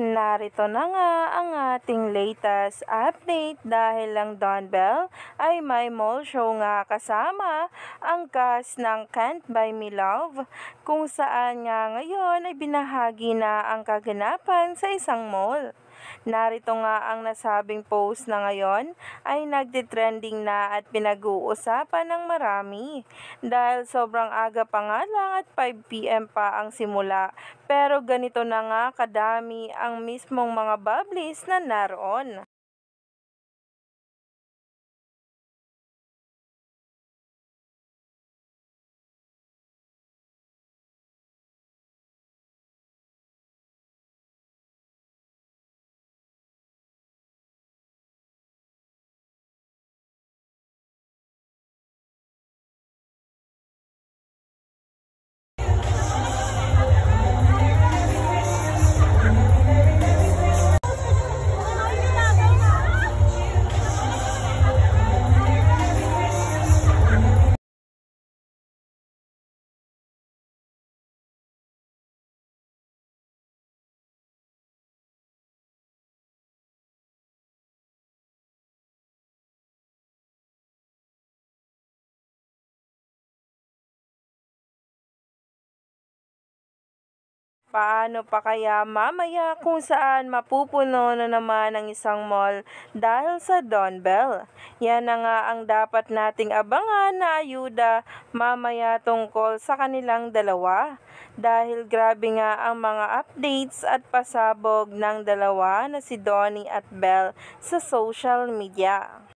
Narito na nga ang ating latest update dahil lang Don Donbell ay may mall show nga kasama ang cast ng Can't Buy Me Love kung saan nga ngayon ay binahagi na ang kaganapan sa isang mall. Narito nga ang nasabing post na ngayon ay nagde-trending na at pinag-uusapan ng marami. Dahil sobrang aga pa nga lang at 5pm pa ang simula pero ganito na nga kadami ang mismong mga bubblies na naroon. Paano pa kaya mamaya kung saan mapupuno na naman ang isang mall dahil sa Don Bell? Yan na nga ang dapat nating abangan na ayuda mamaya tungkol sa kanilang dalawa. Dahil grabe nga ang mga updates at pasabog ng dalawa na si Donnie at Bell sa social media.